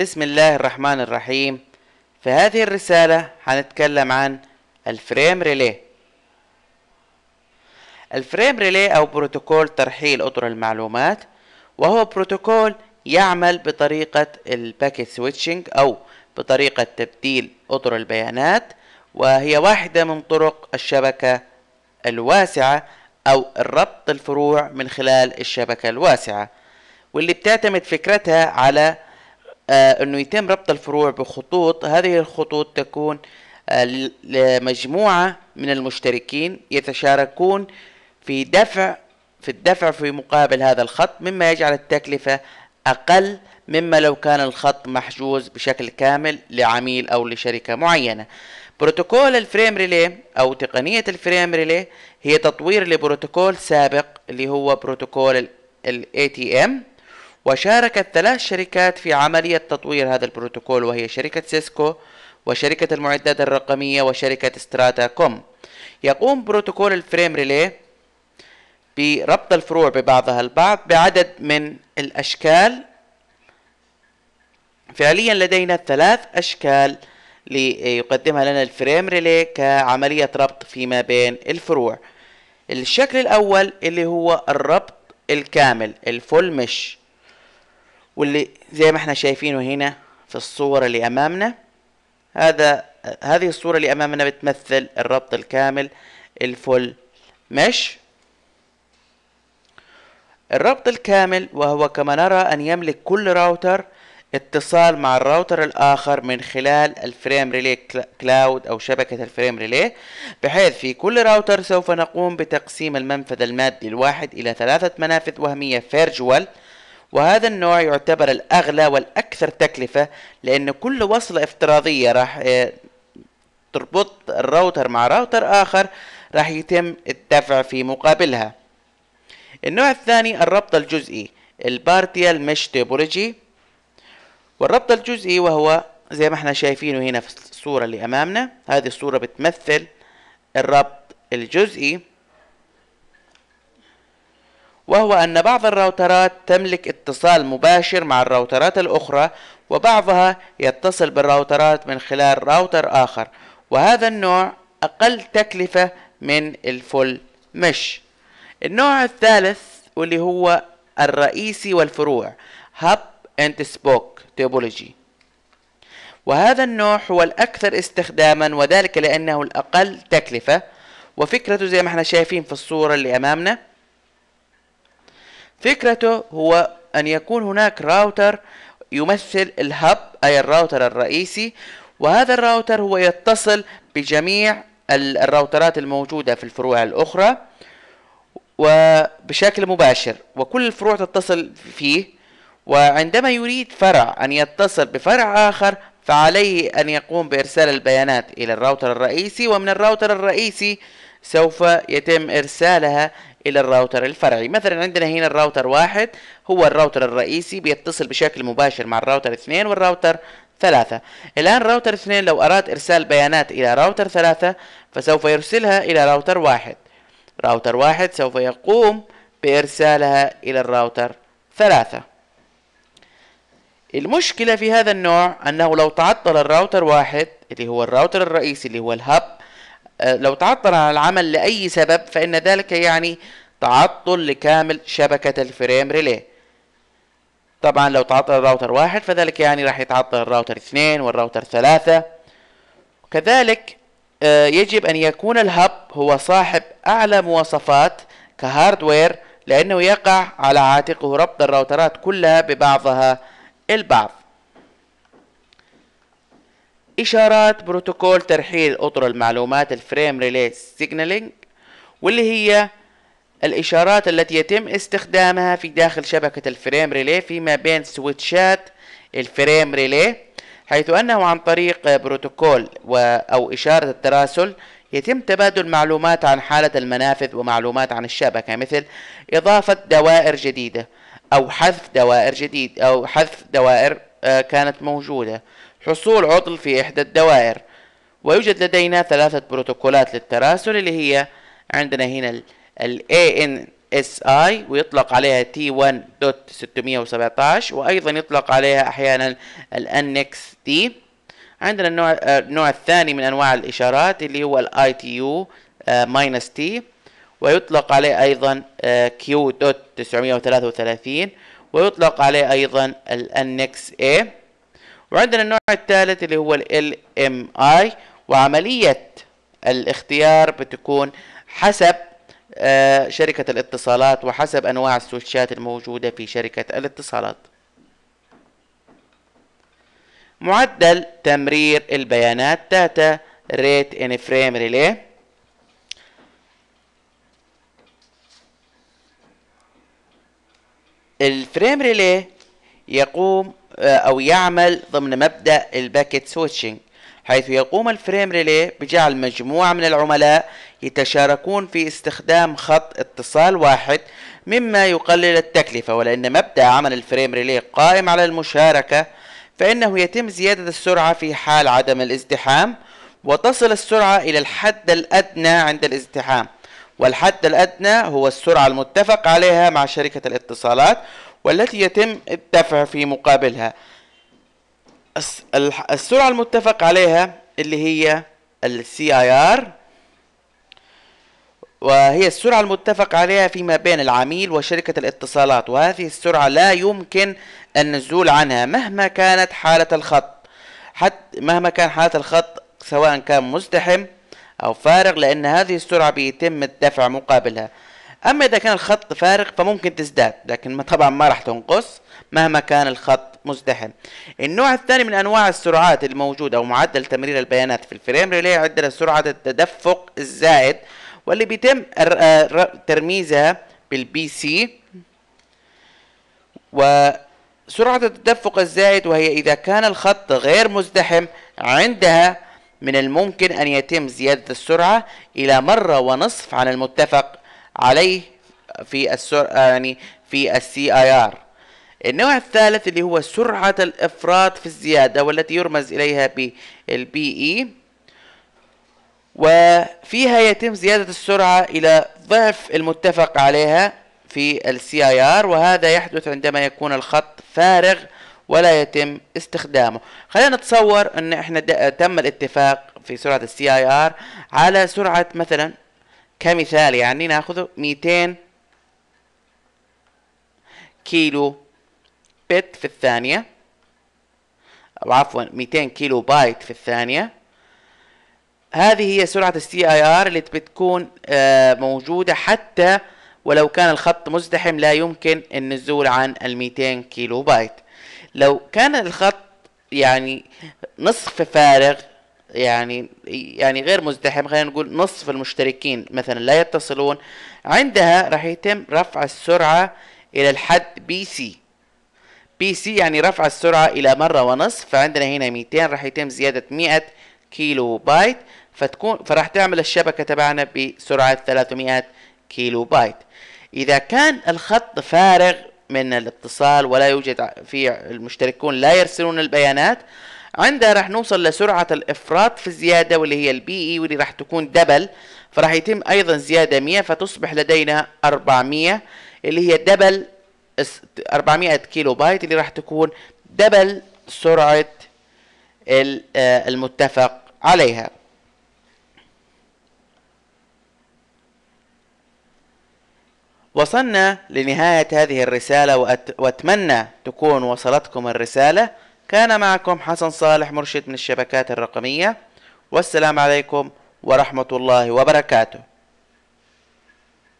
بسم الله الرحمن الرحيم في هذه الرسالة هنتكلم عن الفريم ريلي الفريم ريلي أو بروتوكول ترحيل أطر المعلومات وهو بروتوكول يعمل بطريقة الباكيت سويتشنج أو بطريقة تبديل أطر البيانات وهي واحدة من طرق الشبكة الواسعة أو الربط الفروع من خلال الشبكة الواسعة واللي بتعتمد فكرتها على آه، أنه يتم ربط الفروع بخطوط هذه الخطوط تكون آه، لمجموعة من المشتركين يتشاركون في دفع في الدفع في مقابل هذا الخط مما يجعل التكلفة أقل مما لو كان الخط محجوز بشكل كامل لعميل أو لشركة معينة بروتوكول الفريم ريلي أو تقنية الفريم ريلي هي تطوير لبروتوكول سابق اللي هو بروتوكول ال ATM وشاركت ثلاث شركات في عملية تطوير هذا البروتوكول وهي شركة سيسكو وشركة المعدات الرقمية وشركة ستراتا كوم يقوم بروتوكول الفريم ريلي بربط الفروع ببعضها البعض بعدد من الأشكال فعليا لدينا ثلاث أشكال ليقدمها لنا الفريم ريلي كعملية ربط فيما بين الفروع الشكل الأول اللي هو الربط الكامل الفول مش واللي زي ما احنا شايفينه هنا في الصورة اللي أمامنا هذا هذه الصورة اللي أمامنا بتمثل الربط الكامل الفل مش الربط الكامل وهو كما نرى أن يملك كل راوتر اتصال مع الراوتر الآخر من خلال الفريم ريلي كلاود أو شبكة الفريم ريلي بحيث في كل راوتر سوف نقوم بتقسيم المنفذ المادي الواحد إلى ثلاثة منافذ وهمية فيرجوال وهذا النوع يعتبر الأغلى والأكثر تكلفة لأن كل وصلة افتراضية راح آه، تربط الراوتر مع راوتر آخر راح يتم الدفع في مقابلها النوع الثاني الربط الجزئي البارتيال مش توبولوجي والربط الجزئي وهو زي ما احنا شايفينه هنا في الصورة اللي أمامنا هذه الصورة بتمثل الربط الجزئي وهو أن بعض الراوترات تملك اتصال مباشر مع الراوترات الأخرى وبعضها يتصل بالراوترات من خلال راوتر آخر وهذا النوع أقل تكلفة من الفول مش النوع الثالث واللي هو الرئيسي والفروع هاب اند سبوك توبولوجي وهذا النوع هو الأكثر استخداما وذلك لأنه الأقل تكلفة وفكرته زي ما احنا شايفين في الصورة اللي أمامنا فكرته هو أن يكون هناك راوتر يمثل الهب أي الراوتر الرئيسي وهذا الراوتر هو يتصل بجميع الراوترات الموجودة في الفروع الأخرى وبشكل مباشر وكل الفروع تتصل فيه وعندما يريد فرع أن يتصل بفرع آخر فعليه أن يقوم بإرسال البيانات إلى الراوتر الرئيسي ومن الراوتر الرئيسي سوف يتم إرسالها إلى الراوتر الفرعي مثلا عندنا هنا الراوتر واحد هو الراوتر الرئيسي بيتصل بشكل مباشر مع الراوتر اثنين والراوتر ثلاثة الآن راوتر اثنين لو أراد إرسال بيانات إلى راوتر ثلاثة فسوف يرسلها إلى راوتر واحد راوتر واحد سوف يقوم بإرسالها إلى الراوتر ثلاثة المشكلة في هذا النوع أنه لو تعطل الراوتر واحد اللي هو الراوتر الرئيسي اللي هو الهب آه، لو تعطل عن العمل لأي سبب فإن ذلك يعني تعطل لكامل شبكة الفريم ريلي طبعا لو تعطل الراوتر واحد فذلك يعني راح يتعطل الراوتر اثنين والراوتر ثلاثة كذلك آه، يجب أن يكون الهب هو صاحب أعلى مواصفات كهاردوير لأنه يقع على عاتقه ربط الراوترات كلها ببعضها البعض إشارات بروتوكول ترحيل أطر المعلومات الفريم ريلي سيجنالينج واللي هي الإشارات التي يتم استخدامها في داخل شبكة الفريم ريلي فيما بين سويتشات الفريم ريلي حيث أنه عن طريق بروتوكول و أو إشارة التراسل يتم تبادل معلومات عن حالة المنافذ ومعلومات عن الشبكة مثل إضافة دوائر جديدة أو حذف دوائر جديد أو حذف دوائر آه، كانت موجودة حصول عطل في إحدى الدوائر ويوجد لدينا ثلاثة بروتوكولات للتراسل اللي هي عندنا هنا الـ ANSI ويطلق عليها T1.617 وأيضا يطلق عليها أحيانا الـ NXT عندنا النوع آه، النوع الثاني من أنواع الإشارات اللي هو الـ ITU-T آه، ويطلق عليه أيضا آه، Q.933 ويطلق عليه أيضا الـ NXA وعندنا النوع الثالث اللي هو ال ام اي وعملية الاختيار بتكون حسب آه، شركة الاتصالات وحسب أنواع السويتشات الموجودة في شركة الاتصالات معدل تمرير البيانات داتا ريت ان فريم ريلي الفريم ريلي يقوم آه، أو يعمل ضمن مبدأ الباكيت سويتشنج حيث يقوم الفريم ريلي بجعل مجموعة من العملاء يتشاركون في استخدام خط اتصال واحد مما يقلل التكلفة ولأن مبدأ عمل الفريم ريلي قائم على المشاركة فإنه يتم زيادة السرعة في حال عدم الازدحام وتصل السرعة إلى الحد الأدنى عند الازدحام والحد الأدنى هو السرعة المتفق عليها مع شركة الاتصالات والتي يتم الدفع في مقابلها السرعة المتفق عليها اللي هي السي اي ار وهي السرعة المتفق عليها فيما بين العميل وشركة الاتصالات وهذه السرعة لا يمكن النزول عنها مهما كانت حالة الخط حتى مهما كان حالة الخط سواء كان مزدحم أو فارغ لأن هذه السرعة بيتم الدفع مقابلها اما اذا كان الخط فارغ فممكن تزداد لكن طبعا ما راح تنقص مهما كان الخط مزدحم النوع الثاني من انواع السرعات الموجوده او معدل تمرير البيانات في الفريم ريلي عندنا سرعه التدفق الزائد واللي بيتم آه، ترميزها بالبي سي و سرعة التدفق الزائد وهي إذا كان الخط غير مزدحم عندها من الممكن أن يتم زيادة السرعة إلى مرة ونصف عن المتفق عليه في السر آه، يعني في السي اي ار النوع الثالث اللي هو سرعة الإفراط في الزيادة والتي يرمز إليها بالبي إي e، وفيها يتم زيادة السرعة إلى ضعف المتفق عليها في السي اي ار وهذا يحدث عندما يكون الخط فارغ ولا يتم استخدامه خلينا نتصور ان احنا تم الاتفاق في سرعة السي اي ار على سرعة مثلا كمثال يعني ناخذ 200 كيلو بت في الثانية أو عفوا 200 كيلو بايت في الثانية هذه هي سرعة السي اي ار اللي بتكون آه، موجودة حتى ولو كان الخط مزدحم لا يمكن النزول عن ال 200 كيلو بايت لو كان الخط يعني نصف فارغ يعني يعني غير مزدحم خلينا نقول نصف المشتركين مثلا لا يتصلون عندها راح يتم رفع السرعة إلى الحد بي سي بي سي يعني رفع السرعة إلى مرة ونصف فعندنا هنا 200 راح يتم زيادة 100 كيلو بايت فتكون فراح تعمل الشبكة تبعنا بسرعة 300 كيلو بايت إذا كان الخط فارغ من الاتصال ولا يوجد في المشتركون لا يرسلون البيانات عندها راح نوصل لسرعة الإفراط في الزيادة واللي هي البي إي e واللي راح تكون دبل فراح يتم أيضا زيادة 100 فتصبح لدينا 400 اللي هي دبل 400 كيلو بايت اللي راح تكون دبل سرعة آه، المتفق عليها وصلنا لنهاية هذه الرسالة وأتمنى تكون وصلتكم الرسالة كان معكم حسن صالح مرشد من الشبكات الرقمية والسلام عليكم ورحمة الله وبركاته